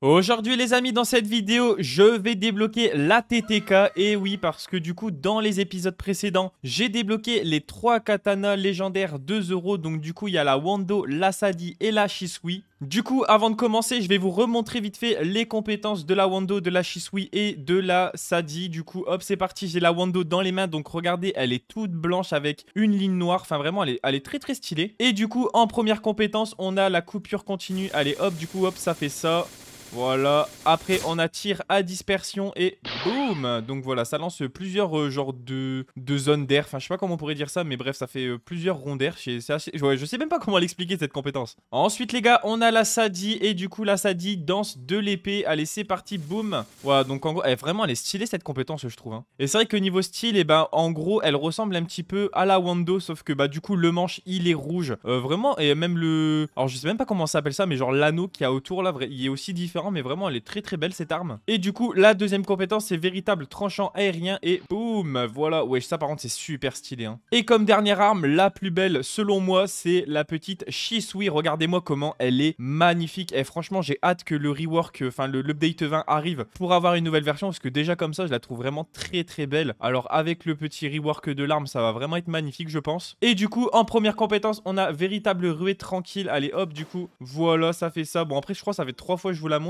Aujourd'hui les amis dans cette vidéo je vais débloquer la TTK et oui parce que du coup dans les épisodes précédents j'ai débloqué les trois katanas légendaires 2 euros donc du coup il y a la Wando, la Sadi et la Shisui du coup, avant de commencer, je vais vous remontrer vite fait les compétences de la Wando, de la Shisui et de la Sadi. Du coup, hop, c'est parti, j'ai la Wando dans les mains. Donc regardez, elle est toute blanche avec une ligne noire. Enfin vraiment, elle est, très très stylée. Et du coup, en première compétence, on a la coupure continue. Allez, hop, du coup, hop, ça fait ça. Voilà, après on attire à dispersion et boum Donc voilà, ça lance plusieurs euh, genres de, de zones d'air, enfin je sais pas comment on pourrait dire ça, mais bref, ça fait euh, plusieurs ronds d'air, je sais même pas comment l'expliquer cette compétence. Ensuite les gars, on a la Sadie et du coup la Sadie danse de l'épée, allez c'est parti, boum Voilà, donc en gros, vraiment elle est stylée cette compétence je trouve. Hein. Et c'est vrai que niveau style, eh ben en gros, elle ressemble un petit peu à la Wando, sauf que bah du coup le manche il est rouge. Euh, vraiment, et même le... Alors je sais même pas comment ça s'appelle ça, mais genre l'anneau qui a autour là, il est aussi différent mais vraiment, elle est très très belle cette arme. Et du coup, la deuxième compétence, c'est véritable tranchant aérien et boum, voilà. Wesh, ça par contre, c'est super stylé. Hein. Et comme dernière arme, la plus belle selon moi, c'est la petite Shisui. Regardez-moi comment elle est magnifique. Et eh, franchement, j'ai hâte que le rework, euh, enfin le l'update 20 arrive pour avoir une nouvelle version parce que déjà comme ça, je la trouve vraiment très très belle. Alors avec le petit rework de l'arme, ça va vraiment être magnifique, je pense. Et du coup, en première compétence, on a véritable ruée tranquille. Allez, hop, du coup, voilà, ça fait ça. Bon, après, je crois que ça fait trois fois que je vous la montre.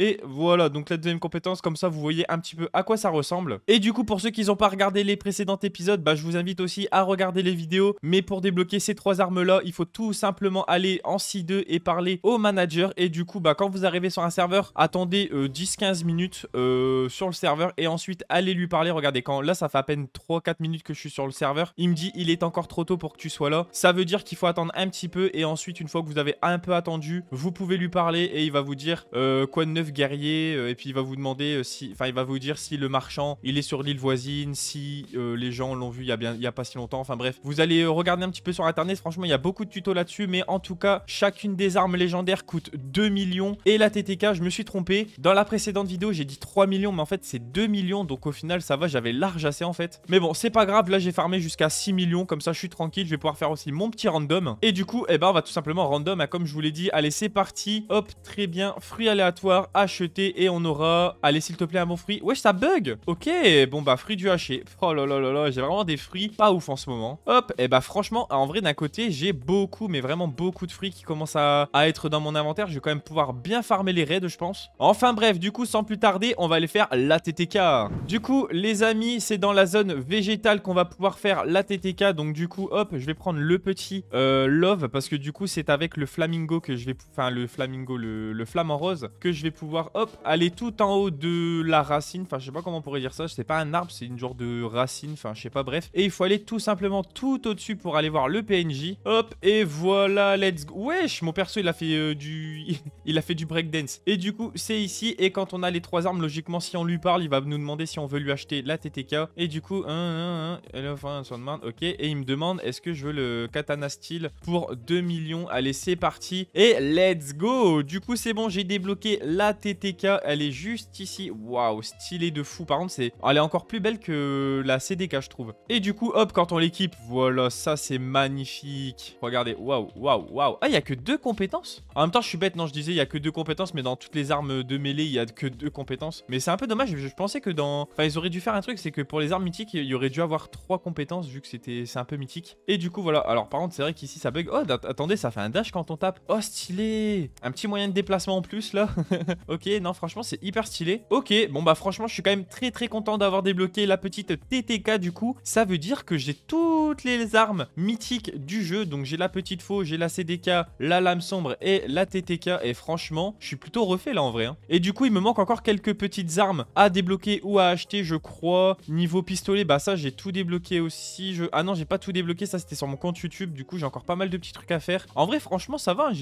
Et voilà, donc la deuxième compétence, comme ça vous voyez un petit peu à quoi ça ressemble. Et du coup, pour ceux qui n'ont pas regardé les précédents épisodes, bah, je vous invite aussi à regarder les vidéos. Mais pour débloquer ces trois armes-là, il faut tout simplement aller en C2 et parler au manager. Et du coup, bah, quand vous arrivez sur un serveur, attendez 10-15 euh, minutes euh, sur le serveur et ensuite allez lui parler. Regardez, quand là, ça fait à peine 3-4 minutes que je suis sur le serveur, il me dit il est encore trop tôt pour que tu sois là. Ça veut dire qu'il faut attendre un petit peu et ensuite, une fois que vous avez un peu attendu, vous pouvez lui parler et il va vous dire... Euh, euh, quoi de neuf guerrier euh, et puis il va vous demander euh, si enfin il va vous dire si le marchand il est sur l'île voisine si les gens l'ont vu il y a bien il y a pas si longtemps enfin bref vous allez regarder un petit peu sur internet franchement il y a beaucoup de tutos là-dessus mais en tout cas chacune des armes légendaires coûte 2 millions et la TTK je me suis trompé dans la précédente vidéo j'ai dit 3 millions mais en fait c'est 2 millions donc au final ça va j'avais large assez en fait mais bon c'est pas grave là j'ai farmé jusqu'à 6 millions comme ça je suis tranquille je vais pouvoir faire aussi mon petit random et du coup eh ben on va tout simplement random comme je vous l'ai dit allez c'est parti hop très bien fruit à aléatoire, acheter et on aura... Allez, s'il te plaît, un bon fruit. Wesh, ça bug Ok, bon bah, fruit du haché. Oh là là là là, j'ai vraiment des fruits pas ouf en ce moment. Hop, et bah franchement, en vrai, d'un côté, j'ai beaucoup, mais vraiment beaucoup de fruits qui commencent à, être dans mon inventaire. Je vais quand même pouvoir bien farmer les raids, je pense. Enfin bref, du coup, sans plus tarder, on va aller faire la TTK. Du coup, les amis, c'est dans la zone végétale qu'on va pouvoir faire la TTK. Donc du coup, hop, je vais prendre le petit euh, love parce que du coup, c'est avec le flamingo que je vais... Enfin, le flamingo, le, le flamant rose que je vais pouvoir hop aller tout en haut de la racine. Enfin, je sais pas comment on pourrait dire ça. C'est pas un arbre, c'est une genre de racine. Enfin, je sais pas. Bref. Et il faut aller tout simplement tout au-dessus pour aller voir le PNJ. Hop et voilà. Let's go. Wesh, mon perso il a fait euh, du, il a fait du breakdance. Et du coup, c'est ici. Et quand on a les trois armes, logiquement, si on lui parle, il va nous demander si on veut lui acheter la TTK. Et du coup, un, un, un, enfin, demande. Ok. Et il me demande est-ce que je veux le katana style pour 2 millions. Allez, c'est parti. Et let's go. Du coup, c'est bon, j'ai débloqué Ok la TTK. Elle est juste ici. Waouh, stylé de fou. Par contre, c'est, elle est encore plus belle que la CDK, je trouve. Et du coup, hop, quand on l'équipe, voilà, ça, c'est magnifique. Regardez, waouh, waouh, waouh. Ah, il n'y a que deux compétences. En même temps, je suis bête. Non, je disais, il y a que deux compétences, mais dans toutes les armes de mêlée, il y a que deux compétences. Mais c'est un peu dommage. Je, pensais que dans... Enfin, ils auraient dû faire un truc, c'est que pour les armes mythiques, il y aurait dû avoir trois compétences, vu que c'était c'est un peu mythique. Et du coup, voilà. Alors, par contre, c'est vrai qu'ici, ça bug. Oh, attendez, ça fait un dash quand on tape. Oh, stylé Un petit moyen de déplacement en plus, Ok, non, franchement, c'est hyper stylé. Ok, bon bah franchement, je suis quand même très très content d'avoir débloqué la petite TTK du coup. Ça veut dire que j'ai toutes les armes mythiques du jeu. Donc j'ai la petite faux, j'ai la CDK, la lame sombre et la TTK. Et franchement, je suis plutôt refait là en vrai. Hein. Et du coup, il me manque encore quelques petites armes à débloquer ou à acheter, je crois. Niveau pistolet, bah ça, j'ai tout débloqué aussi. Je... Ah non, j'ai pas tout débloqué, ça c'était sur mon compte YouTube. Du coup, j'ai encore pas mal de petits trucs à faire. En vrai, franchement, ça va. Hein.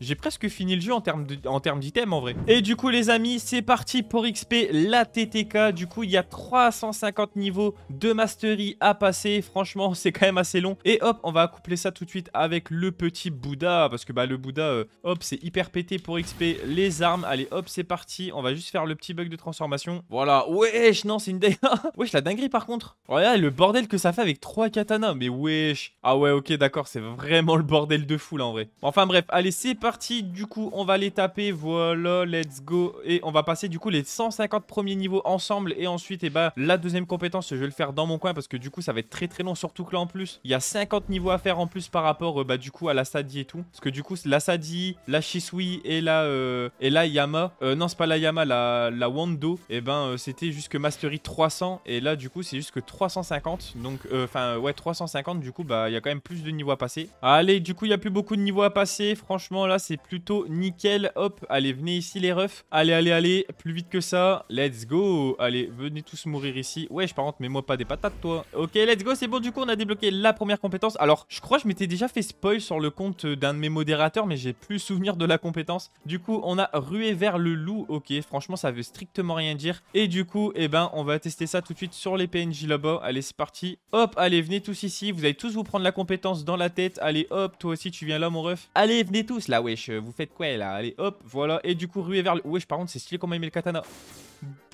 J'ai presque fini le jeu en termes d'items en vrai. Et du coup les amis, c'est parti pour XP la TTK. Du coup il y a 350 niveaux de mastery à passer. Franchement c'est quand même assez long. Et hop, on va coupler ça tout de suite avec le petit Bouddha. Parce que bah le Bouddha, euh, hop, c'est hyper pété pour XP. Les armes, allez hop, c'est parti. On va juste faire le petit bug de transformation. Voilà, wesh, non c'est une dingue. wesh la dinguerie par contre. Regarde le bordel que ça fait avec 3 katanas. Mais wesh. Ah ouais ok d'accord, c'est vraiment le bordel de fou là en vrai. Enfin bref, allez c'est parti. Du coup on va les taper. Voilà let's go. Et on va passer du coup les 150 premiers niveaux ensemble. Et ensuite, et eh bah, ben, la deuxième compétence, je vais le faire dans mon coin parce que du coup, ça va être très très long. Surtout que là en plus, il y a 50 niveaux à faire en plus par rapport euh, bah, du coup à la Sadi et tout. Parce que du coup, la sadi la Shisui et la, euh, et la Yama. Euh, non, c'est pas la Yama, la, la Wando. Et eh ben, c'était jusque Mastery 300. Et là, du coup, c'est jusque 350. Donc, enfin, ouais, 350. Du coup, bah, il y a quand même plus de niveaux à passer. Allez, du coup, il n'y a plus beaucoup de niveaux à passer. Franchement, là, c'est plutôt nickel. Hop, allez, venez ici les refs. Allez, allez, allez, plus vite que ça. Let's go. Allez, venez tous mourir ici. Ouais, je par contre, mets-moi pas des patates, toi. Ok, let's go, c'est bon. Du coup, on a débloqué la première compétence. Alors, je crois que je m'étais déjà fait spoil sur le compte d'un de mes modérateurs, mais j'ai plus souvenir de la compétence. Du coup, on a rué vers le loup. Ok, franchement, ça veut strictement rien dire. Et du coup, eh ben, on va tester ça tout de suite sur les PNJ là-bas. Allez, c'est parti. Hop, allez, venez tous ici. Vous allez tous vous prendre la compétence dans la tête. Allez, hop, toi aussi, tu viens là, mon ref. Allez, venez tous là, wesh. Vous faites quoi là Allez, hop, voilà et du coup ruer vers le... Wesh, par contre, c'est stylé comment il met le katana.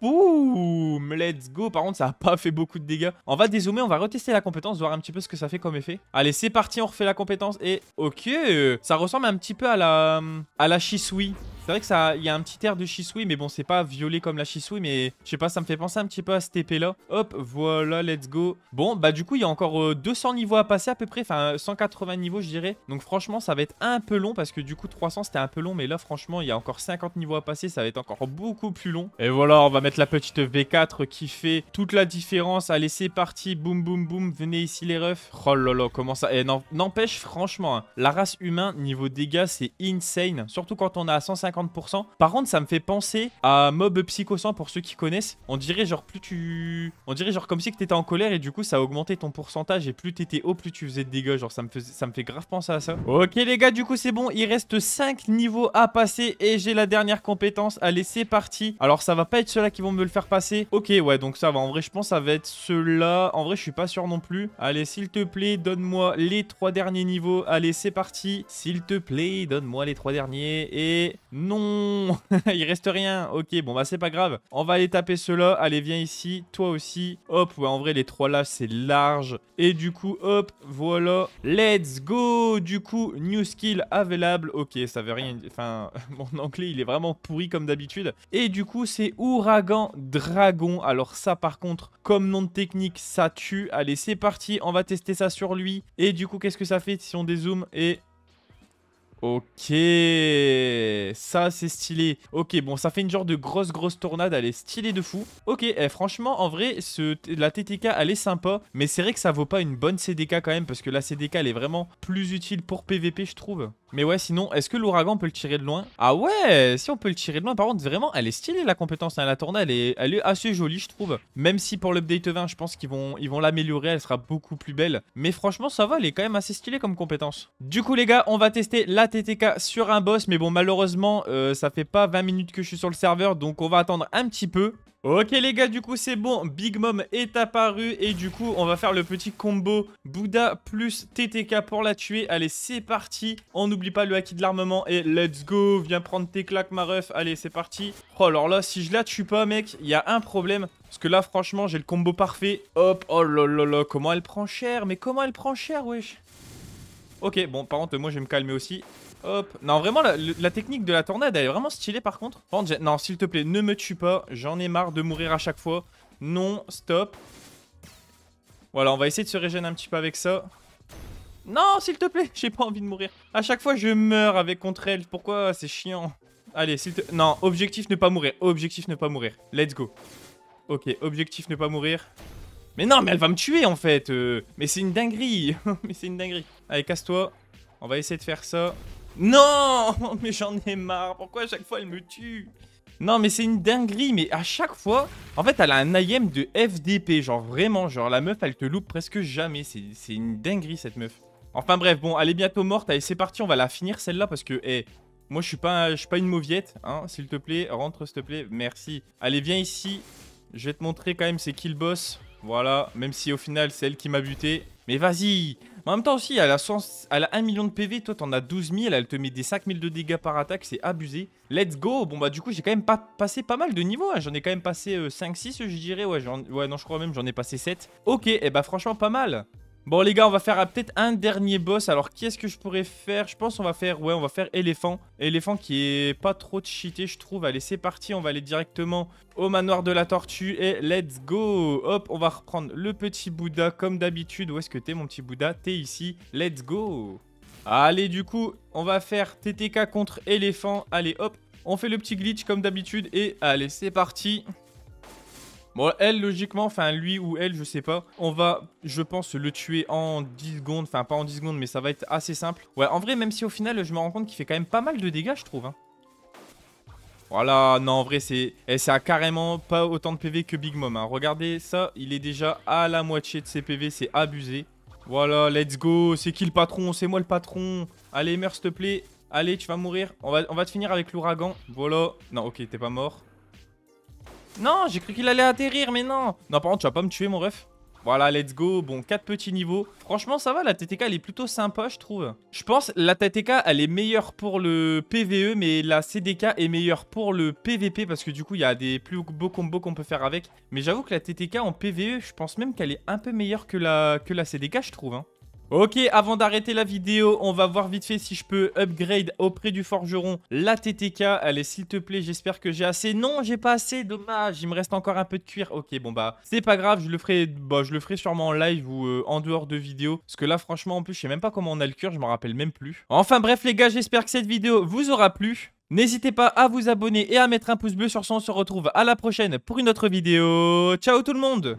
Boum Let's go Par contre, ça a pas fait beaucoup de dégâts. On va dézoomer, on va retester la compétence, voir un petit peu ce que ça fait comme effet. Allez, c'est parti, on refait la compétence et... Ok Ça ressemble un petit peu à la... à la Shisui. C'est vrai que ça, il y a un petit air de Shisui, mais bon, c'est pas violet comme la Shisui, mais je sais pas, ça me fait penser un petit peu à cette épée-là. Hop, voilà, let's go. Bon, bah du coup, il y a encore 200 euh, niveaux à passer à peu près, enfin 180 niveaux, je dirais. Donc franchement, ça va être un peu long, parce que du coup, 300, c'était un peu long, mais là, franchement, il y a encore 50 niveaux à passer, ça va être encore beaucoup plus long. Et voilà, on va mettre la petite V4 qui fait toute la différence. Allez, c'est parti, boum, boum, boum, venez ici les refs. Oh là là, comment ça... Et eh, n'empêche, franchement, hein, la race humain, niveau dégâts, c'est insane. Surtout quand on a 150 par contre, ça me fait penser à Mob Psycho 100 pour ceux qui connaissent. On dirait genre plus tu... On dirait genre comme si que étais en colère et du coup ça augmentait ton pourcentage et plus t'étais haut, plus tu faisais de dégâts. Genre ça me, faisait... ça me fait grave penser à ça. Ok les gars, du coup c'est bon. Il reste 5 niveaux à passer et j'ai la dernière compétence. Allez, c'est parti. Alors ça va pas être ceux-là qui vont me le faire passer. Ok, ouais, donc ça va. En vrai, je pense ça va être ceux-là. En vrai, je suis pas sûr non plus. Allez, s'il te plaît, donne-moi les trois derniers niveaux. Allez, c'est parti. S'il te plaît, donne-moi les trois derniers. Et non Il reste rien. Ok, bon bah c'est pas grave. On va aller taper ceux-là. Allez, viens ici. Toi aussi. Hop, ouais, en vrai, les trois là, c'est large. Et du coup, hop, voilà. Let's go Du coup, new skill available. Ok, ça veut rien... Enfin, mon anglais, il est vraiment pourri comme d'habitude. Et du coup, c'est Ouragan Dragon. Alors ça, par contre, comme nom de technique, ça tue. Allez, c'est parti. On va tester ça sur lui. Et du coup, qu'est-ce que ça fait si on dézoome Et Ok, ça c'est stylé. Ok, bon, ça fait une genre de grosse grosse tornade, elle est stylée de fou. Ok, eh, franchement, en vrai, la TTK elle est sympa, mais c'est vrai que ça vaut pas une bonne CDK quand même, parce que la CDK elle est vraiment plus utile pour PVP, je trouve. Mais ouais, sinon, est-ce que l'ouragan, peut le tirer de loin Ah ouais, si on peut le tirer de loin, par contre, vraiment, elle est stylée la compétence. Hein, la tournée, elle est, elle assez jolie, je trouve. Même si pour l'update 20, je pense qu'ils vont ils vont l'améliorer, elle sera beaucoup plus belle. Mais franchement, ça va, elle est quand même assez stylée comme compétence. Du coup, les gars, on va tester la TTK sur un boss. Mais bon, malheureusement, euh, ça fait pas 20 minutes que je suis sur le serveur, donc on va attendre un petit peu. Ok les gars, du coup c'est bon, Big Mom est apparu et du coup on va faire le petit combo Bouddha plus TTK pour la tuer. Allez c'est parti, on n'oublie pas le acquis de l'armement et let's go, viens prendre tes claques ma ref, allez c'est parti. Oh alors là si je la tue pas mec, il y a un problème. Parce que là franchement j'ai le combo parfait, hop, oh là là là, comment elle prend cher, mais comment elle prend cher wesh Ok, bon, par contre, moi, je vais me calmer aussi. Hop. Non, vraiment, la, technique de la tornade, elle est vraiment stylée, par contre. non, s'il te plaît, ne me tue pas. J'en ai marre de mourir à chaque fois. Non, stop. Voilà, on va essayer de se régénérer un petit peu avec ça. Non, s'il te plaît, j'ai pas envie de mourir. À chaque fois, je meurs avec contre elle. Pourquoi C'est chiant. Allez, s'il te... Non, objectif ne pas mourir. Objectif ne pas mourir. Let's go. Ok, objectif ne pas mourir. Mais non, mais elle va me tuer en fait. Euh. mais c'est une dinguerie. mais c'est une dinguerie. Allez, casse-toi. On va essayer de faire ça. Non Mais j'en ai marre. Pourquoi à chaque fois elle me tue Non, mais c'est une dinguerie. Mais à chaque fois, en fait, elle a un IM de FDP. Genre vraiment, genre la meuf, elle te loupe presque jamais. C'est une dinguerie cette meuf. Enfin bref, bon, elle est bientôt morte. Allez, c'est parti. On va la finir celle-là parce que, eh, moi, je suis pas, je suis pas une mauviette, hein. S'il te plaît, rentre, s'il te plaît. Merci. Allez, viens ici. Je vais te montrer quand même c'est qui le boss. Voilà, même si au final, c'est elle qui m'a buté. Mais vas-y En même temps aussi, elle a, 1 million de PV, toi t'en as 12 000, elle te met des 5 000 de dégâts par attaque, c'est abusé. Let's go Bon bah du coup, j'ai quand même pas passé pas mal de niveaux, hein. j'en ai quand même passé 5-6 euh, je dirais, ouais, ouais non je crois même j'en ai passé 7. Ok, et eh bah franchement pas mal Bon les gars on va faire peut-être un dernier boss Alors qu'est-ce que je pourrais faire Je pense qu'on va faire ouais on va faire éléphant Éléphant qui est pas trop cheaté je trouve Allez c'est parti on va aller directement au manoir de la tortue Et let's go Hop on va reprendre le petit Bouddha comme d'habitude Où est-ce que t'es mon petit Bouddha T'es ici Let's go Allez du coup on va faire TTK contre éléphant Allez hop on fait le petit glitch comme d'habitude et allez c'est parti Bon, elle, logiquement, enfin, lui ou elle, je sais pas. On va, je pense, le tuer en 10 secondes. Enfin, pas en 10 secondes, mais ça va être assez simple. Ouais, en vrai, même si au final, je me rends compte qu'il fait quand même pas mal de dégâts, je trouve. Hein. Voilà, non, en vrai, c'est... Et eh, ça a carrément pas autant de PV que Big Mom. Hein. Regardez ça, il est déjà à la moitié de ses PV, c'est abusé. Voilà, let's go, c'est qui le patron C'est moi le patron. Allez, meurs, s'il te plaît. Allez, tu vas mourir. On va, on va te finir avec l'ouragan. Voilà. Non, ok, t'es pas mort. Non, j'ai cru qu'il allait atterrir, mais non. Non, par contre, tu vas pas me tuer, mon ref. Voilà, let's go. Bon, 4 petits niveaux. Franchement, ça va, la TTK, elle est plutôt sympa, je trouve. Je pense la TTK, elle est meilleure pour le PVE, mais la CDK est meilleure pour le PVP, parce que du coup, il y a des plus beaux combos qu'on peut faire avec. Mais j'avoue que la TTK en PVE, je pense même qu'elle est un peu meilleure que la, que la CDK, je trouve. Hein. Ok, avant d'arrêter la vidéo, on va voir vite fait si je peux upgrade auprès du forgeron la TTK. Allez, s'il te plaît, j'espère que j'ai assez. Non, j'ai pas assez, dommage, il me reste encore un peu de cuir. Ok, bon bah, c'est pas grave, je le ferai bah, je le ferai sûrement en live ou euh, en dehors de vidéo. Parce que là, franchement, en plus, je sais même pas comment on a le cuir, je m'en rappelle même plus. Enfin bref, les gars, j'espère que cette vidéo vous aura plu. N'hésitez pas à vous abonner et à mettre un pouce bleu sur son. On se retrouve à la prochaine pour une autre vidéo. Ciao tout le monde